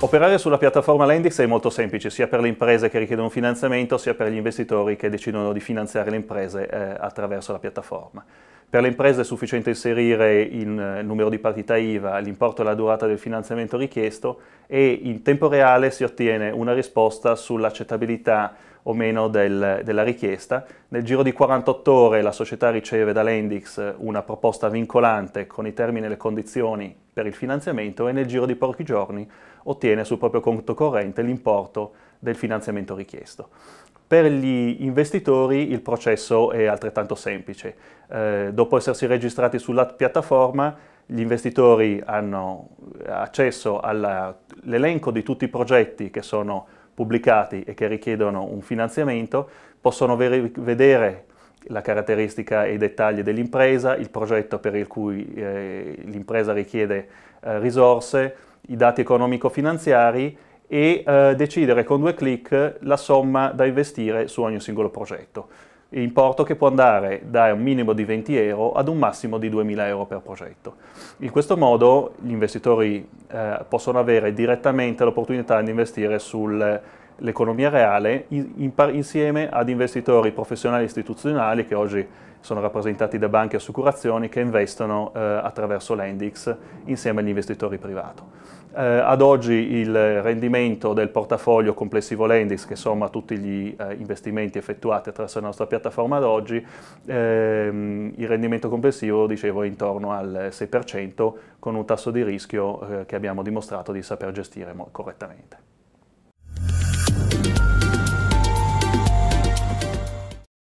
Operare sulla piattaforma Lendix è molto semplice, sia per le imprese che richiedono un finanziamento, sia per gli investitori che decidono di finanziare le imprese eh, attraverso la piattaforma. Per le imprese è sufficiente inserire eh, il numero di partita IVA, l'importo e la durata del finanziamento richiesto e in tempo reale si ottiene una risposta sull'accettabilità o meno del, della richiesta. Nel giro di 48 ore la società riceve dall'Endix una proposta vincolante con i termini e le condizioni per il finanziamento e nel giro di pochi giorni ottiene sul proprio conto corrente l'importo del finanziamento richiesto. Per gli investitori il processo è altrettanto semplice. Eh, dopo essersi registrati sulla piattaforma, gli investitori hanno accesso all'elenco di tutti i progetti che sono pubblicati e che richiedono un finanziamento, possono vedere la caratteristica e i dettagli dell'impresa, il progetto per il cui eh, l'impresa richiede eh, risorse, i dati economico-finanziari e eh, decidere con due clic la somma da investire su ogni singolo progetto. Importo che può andare da un minimo di 20 euro ad un massimo di 2000 euro per progetto. In questo modo gli investitori eh, possono avere direttamente l'opportunità di investire sul l'economia reale in, in, insieme ad investitori professionali e istituzionali che oggi sono rappresentati da banche e assicurazioni che investono eh, attraverso l'Endix insieme agli investitori privati. Eh, ad oggi il rendimento del portafoglio complessivo Lendix, che somma tutti gli eh, investimenti effettuati attraverso la nostra piattaforma ad oggi, ehm, il rendimento complessivo dicevo, è intorno al 6% con un tasso di rischio eh, che abbiamo dimostrato di saper gestire correttamente.